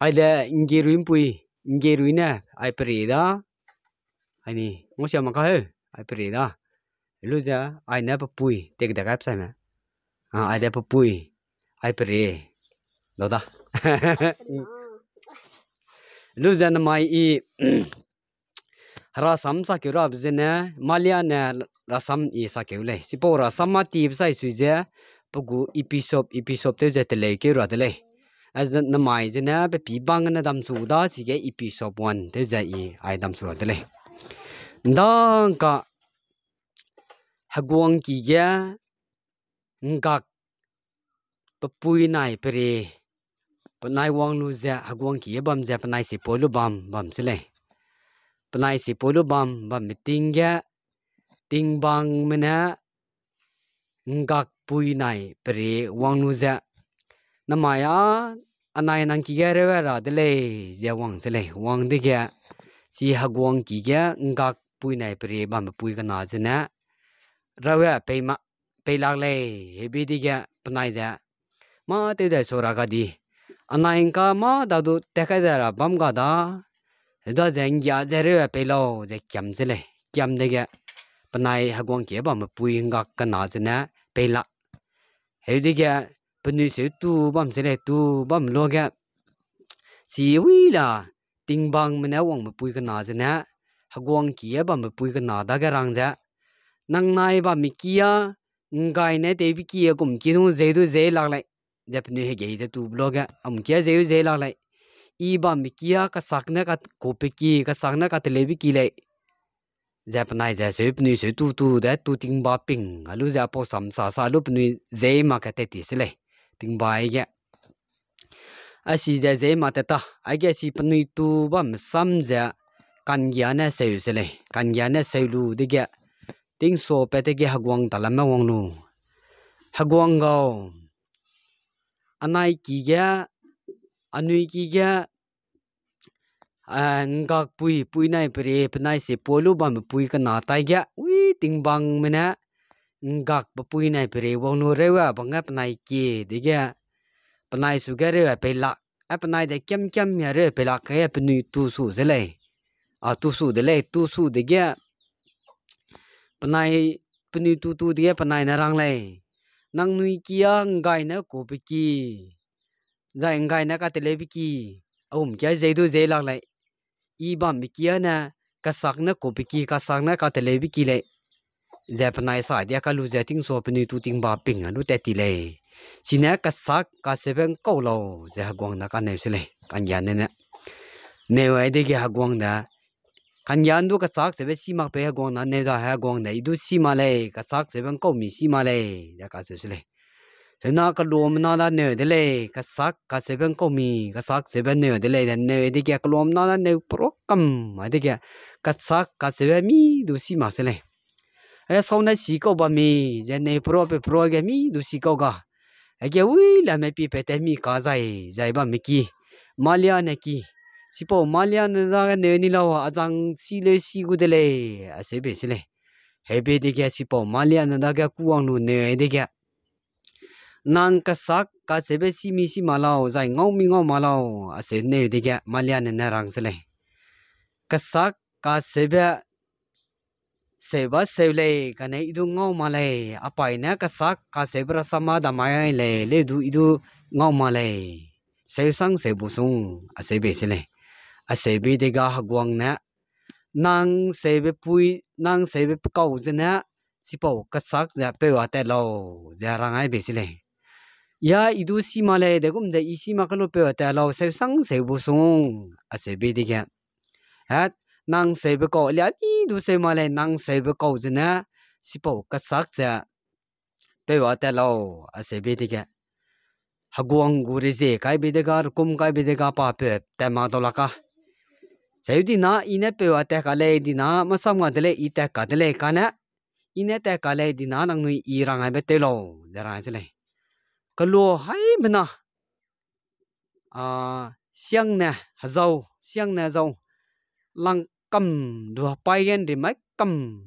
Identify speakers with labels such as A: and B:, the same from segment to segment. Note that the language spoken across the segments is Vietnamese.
A: ai aile inge ruin pui inge ruin na ai pre da ani ngo sia ma ka he ai pre da lu ja ai na pa pui cái da kap sa ma ha ai da pa pui ai pre lo đó lu ja na mai i rasam sa ke rab zena malia na rasam i sa ke le sipo rasam ma ti sai su je pagu episode episode te je tới le ke ra de le as the namai jena be pi bang na dam su da si ge episode 1 te ja i ai dam su de le dang ka hagwang ki ge ngak to pui nai pre panai wang lu ja hagwang ki bam ja panai si lu bam bam se le panai si lu bam bam meeting ge ting bang mena ngak pui nai pre wang lu ja 那么呀，啊那样能几个人了的嘞？这王子嘞，王的个，只和光几个，人家背那不里把背个哪子呢？然后背嘛背拉嘞，那边的个不那的，嘛都在说那个的，啊那样个嘛，大都打开的了，把么个的，那都人家在里边背咯，在捡子嘞，捡的个，不那和光几个把么背人家个哪子呢？背拉，还有的个。bên nuôi sẽ tu bấm sẽ lại tu bấm lo cái chỉ huy là tình bang mình áo một bùi cái nào thế nè học quang kia bấm một bùi cái nào đó cái răng thế năng nay bấm mình kia ngay này để bị kia cũng kia thằng dễ tu dễ lạc lại để bên nuôi cái gì tu lo cái ông kia dễ dễ lạc lại ý bấm mình kia cái sắc nè cái cổ bị kia cái sắc nè cái tele bị kia lại giờ bên này giờ sửa bên nuôi sửa tu tu đấy tu tình bang bình, alo giờ bỏ sắm sa sa lúc bên nuôi dễ mà cái tết đi xí lại တင်ပါရဲ့ asi ja zai ma ta ta ai ge si panui tu ba ma sam ja kan gya na sai u sele kan gya na sai lu de ge ting so pe te ge hagwang ta la ma wang lu hagwang ga anai ki ge anui ki ge ngak pui pui nai pre pnai se polu ba ma pui ka na tai ge ui ting bang me na gak papui nai pere wong no rewa banga panai ki dige panai su gare wa pe la a panai de kem kem ya re pe la ka ya pnu tu su zele a tu su de le tu su dige panai pnu tu tu dige panai na rang le nang nui ki ya ngai na ko pe ki za ngai na ka te le bi ki aum kya zai do zai lak lai i bam ki ya na ka sak na ko pe ki ka sak na ka te le bi ki le เจ็บนายสายเดียก็รู้จักิ้งโซเป็นตัวทิงบาปิงอ่ะรู้แต่ตีเลยสินะก็สักก็เสพเก่าเราจะหากวงนะกันเนี่ยสิเลยกันยานเนี่ยเนี่ยไอ้เด็กหากวงนะกันยานดูก็สักเสพสีมาไปหากวงน้ะเนี่ยได้หากวงนะอีดูสีมาเลยก็สักเสพเก่ามีสีมาเลยเด็กก็เสพสิเลยเห็นน่าก็รวมน่าละเนื่ยเดเลยก็สักก็เสพเก่ามีก็สักเสพเนื่ยเดเลยเนี่ยเด็กก็รวมน่าละเนื่ยโปรแกรมไอ้เด็กก็สักก็เสพมีดูสีมาสิเลยเอ้สาวน่ะสีก็บ่มีเจเนี่พรอไปพรอเกมีดูสีก็ก็ไอ้แกวิ่ละไม่ปีไปแต่มีก้าใจใจบ่มิกีมาเลียนกีสิปอมาเลียนนั่นเนี่ยนี่เราอาจังสีเลยสีกูเดเลยอาเสบสิเลยเฮเบไปดิแกสิปอมาเลียนนั่นแกกูวังนู่นเนี่ยดิแกนางกษักกเสบสิมีสีมาเล่วใจงอมีงอมาเล่าอาเสเนี่ยดิแกมาเลียนนั่นรังสิเลยกษักกเสบเสบะเซเลกันในอิดูงอมาเลยอภัยนะกษักกาเสบระสมาดามายเลยเลดูอิดูงอมาเลยเสวสังเสบุสุงอเสบเสเลอเสเบเดกาหกวงนะนางเสบปุยนางเสบเก่าจะนะสิปอกษักจะเปว่าแต่เราจะรังไอเบเสเลยยาอิดูสิมาเลยเด็กุมเดอีสิมาก็ลุเปว่าแต่เราเสวสังเสบุสุงอเสเบเดกาฮะนังเสบก็เลียมีดูเสมาเลยนังเสบก็จะนะสิบก็สักจะไปว่าแต่เราเสบดีแกฮักวงกูเรเซใครบิดกาคุมใครบิดกาป้าเป๊ะแต่มาตัวละกะเสบดีนะอินเนเปว่าแต่กาเลยดีนะมาสมกันเลยอีแต่กันเลยกันนะอินเนแต่กาเลยดีนะนังนุยอีรังไอเบเตโลจะไรสิเลยก็รู้ให้มันนะอ่าเสียงเนี่ยฮเจ้าเสียงเนี่ยเจ้าลัง cầm đùa bay yên đi mấy cầm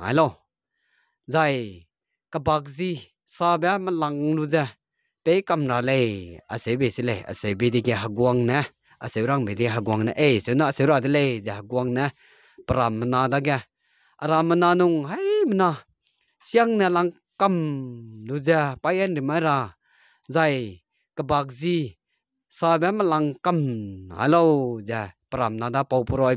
A: ai lo dài cả bạc gì sao bé mà lăng nu ra bé cầm nó lệ à sẽ bị sẽ lệ à sẽ bị đi cái hạt quang nè à sẽ răng bị đi hạt quăng nè ấy sẽ nó sẽ rồi thì lệ đi hạt quang nè pram dạ na đó kìa à ram na nung hay na xiang nè lăng cầm nu ra bay yên đi mấy ra dài các bác gì sao bé mà lăng cầm alo ra pram na đó bao bồi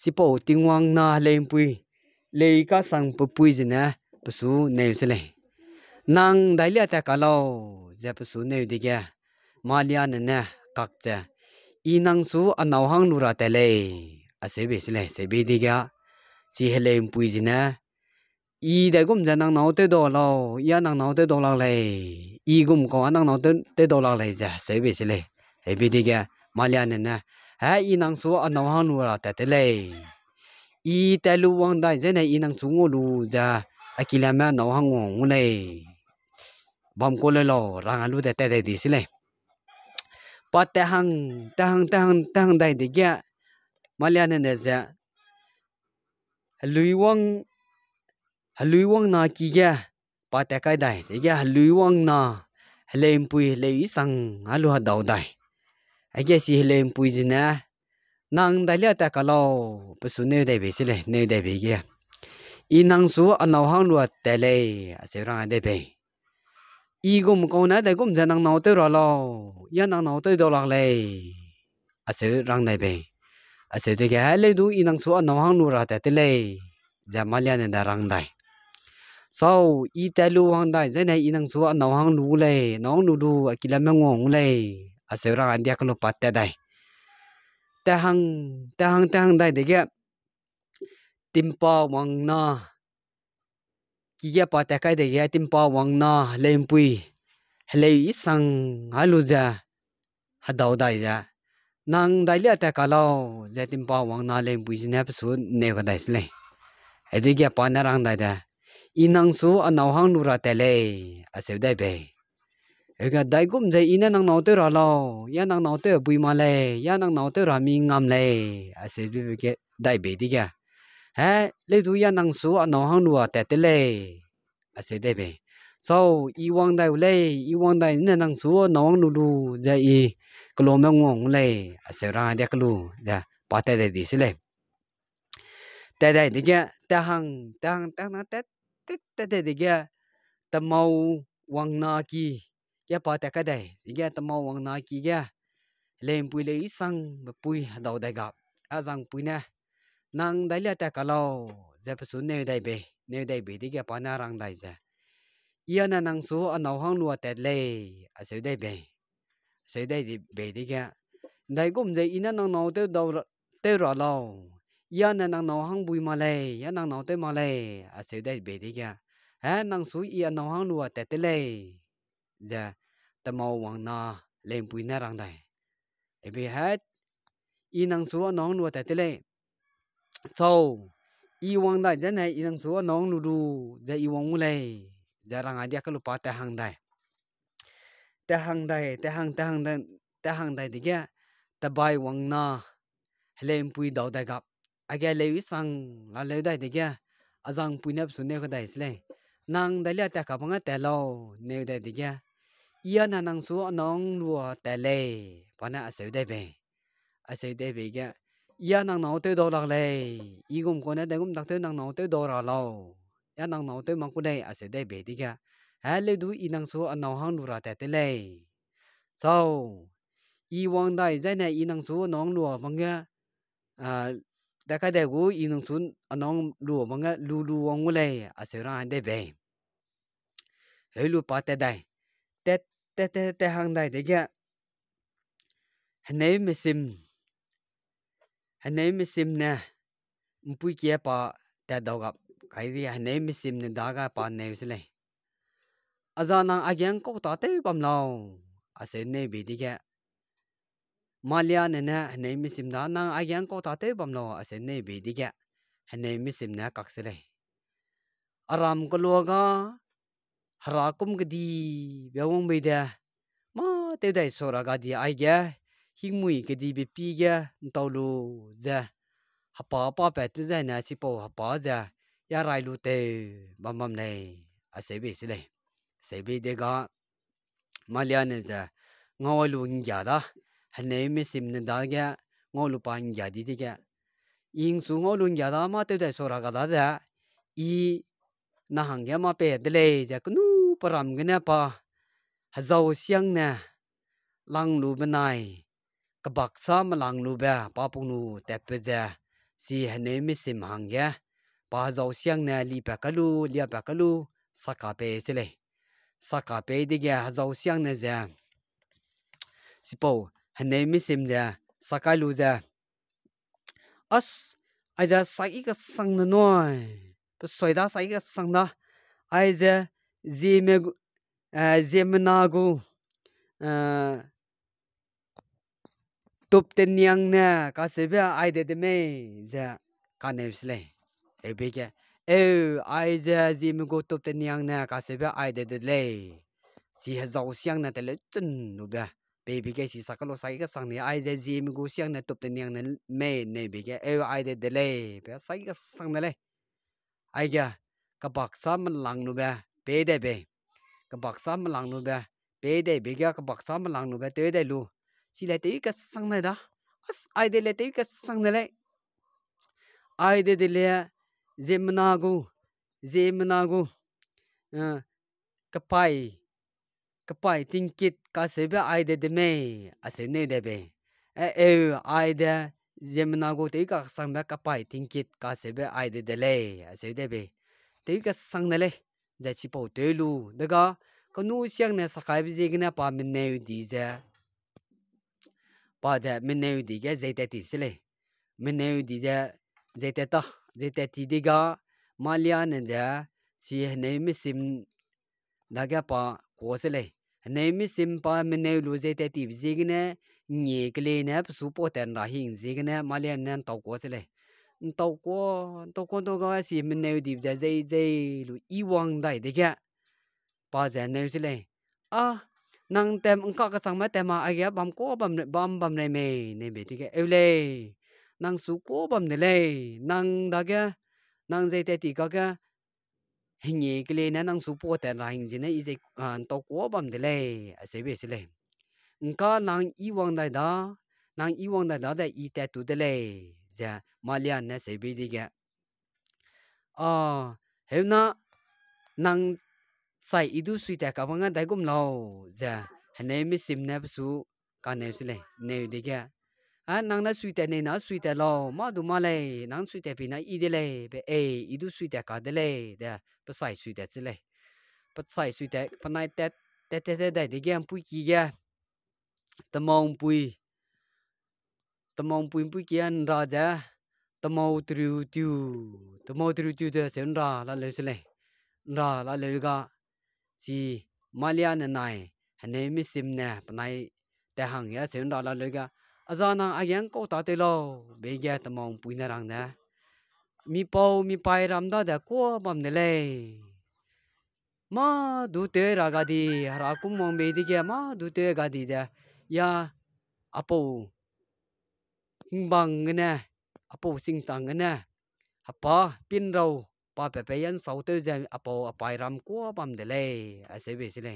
A: sipo tingwang na lempui le ka sang pupui jina psu ne sele nang dailia ta kalau je psu ne diga malia ne ne kakcha inang su anaw hang nura tele asebe sele sebe diga chi hele pui jina i da gum ja nang nau te do lo ya nang nau te do la le i gum ko nang nau te do la le ja sebe sele sebe diga malia ne ne ha y năng số anh nấu hàng nuôi là tệ tệ lệ y tệ lu vong đại thế này y năng xuống ngô lu ra à kia làm ăn nấu hàng ngon này bấm cô lên lò rằng anh lu tệ tệ tệ đi xí này bắt tệ hàng tệ hàng tệ hàng tệ hàng đại thì kia mà liên này này ra lưu vong lưu vong na kia bắt tệ cái đại thì kia lưu vong na lên bùi lên sang anh lu hạt đầu đại ai cái gì lên bùi gì nè nàng đại lẹ ta cả lâu bữa số nếu đại bị xí lệ đại bị kia y nàng số anh nào hàng luôn đại lệ sẽ ra đại bị y cũng không nói đại cũng sẽ nàng nào tới rồi lo y nàng nào tới đâu lạc lệ sẽ ra đại bị sẽ tới cái lệ đủ y nàng số anh nào hàng luôn ra đại lệ giờ mà liền đại răng đại sau y đại lưu hàng đại giờ này y nàng số anh nào hàng luôn lệ nàng luôn luôn kia là mấy ngon lệ asewra andia kalo patte dai ta hang ta hang ta hang dai dege timpa wang na ki ya pa ta kai dege timpa wang na lempui helei isang aluja hadaw dai ja nang dai le ta kalau ja timpa wang na lempui jine su ne ga dai sle edige pa na rang dai da inang su anau hang nura tele asew dai be cái đại cũng thế ina năng nấu tới rồi lo ya năng nấu tới bùi mà lệ ya năng nấu tới rồi miếng ngầm lệ à sẽ được cái đại bể đi cả hả lấy đủ ya năng số anh nấu hàng lúa tẹt tới lệ à sẽ đại bể sau y wang đại lệ y wang đại ina năng số nấu hàng lúa giờ dạ, cái lúa mang ngon lệ à sẽ ra đây cái lúa giờ bắt tay đây đi xí lệ tại đây đi kia hàng ta hàng ta hàng ta ta ta đây đi kia mau wang na kia ya pa ta ka dai ya ta mo wang na ki ya lem pui le sang ba pui dau dai ga a zang pui na nang dai la ta ka lo ja pa su ne dai be ne dai be di ya pa na rang dai ja ya na nang su a nau hang lu ta le a se dai be se dai di be di ya dai gum dai ina nang nau te dau te ro lo ya na nang nau hang bui ma le ya nang nau te ma le a se dai be di ya ha nang su ya nau hang lu ta te le giờ ta mau hoàng na lên bùi na rằng đây em bị hết y năng số nón nuôi tại đây sau y hoàng đại giờ này y năng số nón nuôi đủ giờ y hoàng ulay giờ rằng ai dia kalau patah hang đây ta hang đây ta hang ta hang đây ta hang đây thì kia ta bay hoàng na lên bùi đầu đại gặp ai kia lấy sang là lấy đây thì kia azang bùi nấp xuống đây có đây nang đạilia ta gặp ngay tại lâu nếu đây thì kia ia na nang su nong lua te le pa na a se de be a se de be ga ia nang nau te do la le i gum ko na de gum dak te nang nau te do ra lo ya nang nau te mang ku de a se de be di ga ha le du i nang su nong hang lu ra te te le so i wang dai zai na i nang su nong lua mang à, a da ka de gu i nang su nong lua mang ga lu lu wang le a se ra anh de be he lu pa te dai te te te hang dai de gya hanei mesim hanei mesim ne mpui kia pa te dau ga kai di hanei mesim ne da ga pa ne usle azana agyang ko ta te pam lao ase ne bi di gya malia ne na hanei mesim da na agyang ko ta te pam lao ase ne bi di gya hanei mesim na kak sele aram ko lo ga harakum gadi bewang be da ma te dai ra ga di ai ga hingmui gadi be pi ga to lu za hapa pa pa te za na si po hapa za ya rai lu te bam bam nei a se be si le se be de ga ma lia ne za ngaw lu ngya da hane me sim ne da ga ngaw lu pa ngya di de ga ing su ngaw lu ngya da ma te dai ra ga da da i na hang ya ma pe de le za knu param gane pa hazau siang ne lang lu benai kabak sa ma lang lu ba pa pung nu te pe ja si hne mi sim hang ya pa hazau siang ne li pa kalu lia pa kalu saka pe sele saka pe de ge hazau siang ne ja sipo hne mi sim ja saka lu ja as aja sai ka sang na noi pa soi da sai ka sang na ai ja Zemeg e, zemnagu e, tupten yang na ka sebya ai de de me za ka ne sle e be ke e ai za zi me go tupten yang na ka sebya ai de de le si ha zau siang na te le chun nu ba be be ke si sa ka sai ka sang ne ai za zi me go siang na tupten yang na me ne be ke e ai de de le be sai ka sang na le ai ga ka bak sa man lang nu ba bé đây bé cái bạc sáu mà lăng luôn bé bé đây bé cái cái bạc sáu mà lăng luôn bé tới đây luôn chỉ là tới cái sang này đó ai đây là tới cái sang này lại ai đây đây là zemnago zemnago cái eh, pai cái pai tin kit cái sẽ bé ai đây đây mày à sẽ này đây bé ê ai đây zemnago tới cái sang bé cái pai tin kit cái sẽ bé ai đây đây lệ sẽ đây bé tới cái sang này lại za chi po de lu de ga ka nu xiang ne sa kai bi ji ne pa za pa de min ne yu di ge zai de ti si le min ne yu di za zai de ta zai de ti de ga ma lia ne de si he ne mi sim da ga pa ko se tàu qua tàu qua tàu qua xí mình nêu điệp ra dây dây lu y wang đại đấy kia ba giờ nêu xí lên à năng tem ông có cái sáng mai tem mà ai kìa bấm cố bấm bấm bấm này mày này mày thì kia yêu lê năng số cố bấm này lê năng đó kìa năng dây tay thì các kìa hình như cái này năng số bỏ tay là hình như này dây tàu cố bấm này lê à sẽ biết xí lên ông có năng y wang đại đó năng y wang đại đó là y tay tụ đấy za malia na se bi di ga a hem na nang sai idu sui ta ka banga dai gum lao za hne mi sim na su ka ne sile ne di ga a nang na sui ta ne na sui ta lao ma du ma le nang sui ta pi na i de le be e idu sui ta ka de le da pa sai sui ta sile pa sai sui ta pa nai ta ta ta dai di ga pu ki ga ตมองปุย mong bùn bùn kiên ra giá tâm mau tiêu tiêu tao mau tiêu tiêu thì sẽ ra là lấy xe ra là lấy ga si Malia này này hắn ấy mới xem nè bữa nay đại hàng ya sẽ ra là lấy ga à giờ nàng anh em có ta tới lo bây giờ tâm mong bùn này rằng nè mi bao mi bay làm đó đã qua bấm nè lấy mà du thế ra cái đi ra cũng mong bây giờ mà du thế cái đi đó ya Apple hingbang ngene apo sing tang ngene apa pin rau pa pe pe yan sau te jam apo apai ram ko pam de le ase be sile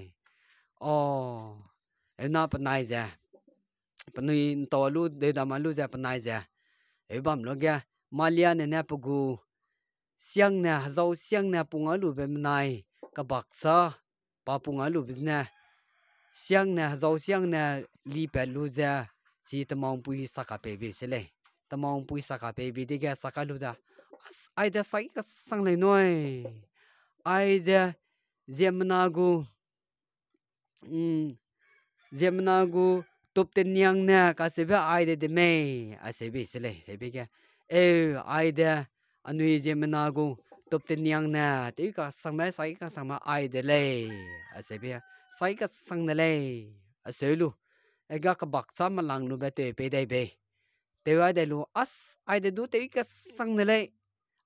A: o em na pa nai ja pa nui to lu de da ma lu ja pa nai ja e bam lo ga malia ne na pu gu siang na zau siang na pu nga lu be nai ka bak sa pa pu nga lu bi na siang na zau siang na li pe lu ja si tamang pui saka pebi sele tamang pui saka pebi diga saka luda ai da saki ka sang lai noi ai da zemna gu um mm, zemna gu top ten yang na ka sebe ai da de me a sebe sele sebe ga e ai da anui zemna gu top ten yang na te ka sang mai saki ka sang ma ai de le a sebe saki ka sang na le a selu ga ka e bak sa ma lang lu be te pe dai be te wa de lu as ai de du te ka sang de le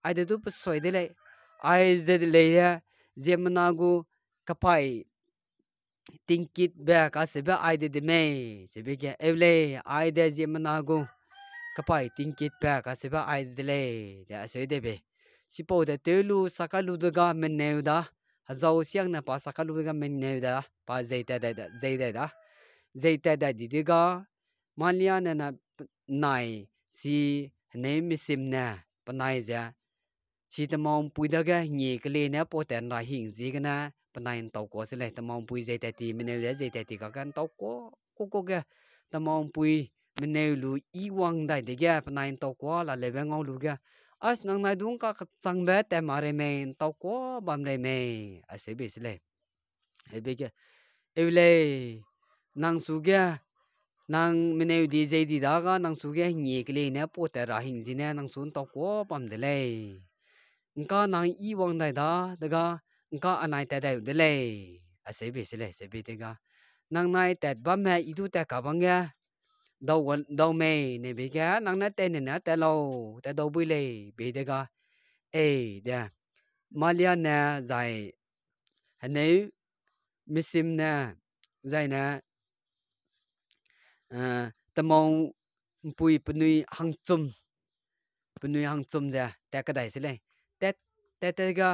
A: ai de du pe soi de le ai de de le ya je ma na gu ka pai ting kit be ka se be ai de de me se be ke ev le ai de je ma na gu ka pai ting kit be ka se be ai de de le de a soi de be si po de te lu sa ka lu de ga me ne u da ha za o siang na pa sa ka lu de ga me ne u da pa zai da da zai da da, zai da, da. စိတ်တက်တက်ဒီဒီကမလျာနနာနိုင်စီအနေမစ်စင်နာပနိုင်ဇာချီတမောင်ပွေတကညေကလေးနဲ့ပေါ်တန်ရာဟင်းစီကနာပနိုင်တော့ကိုစလေတမောင်ပွေစိတ်တက်တီမနေလဲစိတ်တက်တီကကန်တော့ကိုကိုကိုကတမောင်ပွေမနေလူဤဝမ်ဒိုင်တကပနိုင်တော့ကိုလာလေဘငောင်းလူက as nang na dung ka sang ba te mare men to ko bam re me ase bi sle e bi ke e le nang suge nang mine di zai di da ga nang suge ngi kle ne po ta ra hing jine nang sun to ko pam de le nka nang i wang dai da da ga nka anai ta dai de le a se be se le se bi de ga nang nai ta ba me i du ta ka bang ga đâu quên đâu mê này bị cá nắng nát tên này nát tên lâu tên đâu bui lì bị thế cả ê đà Malia nè dài hình ấy Missim nè dài nè ตมองปุยปนุยหังจุมปนุยหังจุมเดียแต่ก็ได้สิเลยแต่แต่แต่ก็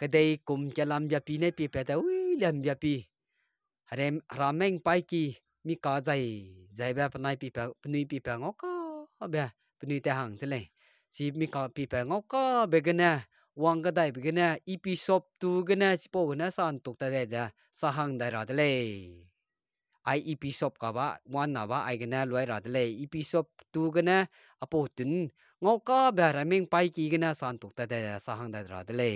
A: ก็ได้กุมจะลำยาปีในปีแปดเต่อุ้ยลำยาปีเรมรามังไปกี่มีกาใจใจแบบปนัยปีแปดปนุยปีแปดงอก็แบบปนุยแต่หังสิเลยสิมีกาปีแปดงอก็เบกันนะวังก็ได้ไปกันนะอีพีชอบตูกันนะสิปกันนะสันตุกแต่เด้จ้ะสหังได้รอดเลย I episop ka ba wan na ba ai gana luai ra dele episop tu gana apo tun ngo ka ba raming pai ki gana san tuk ta da sahang da ra dele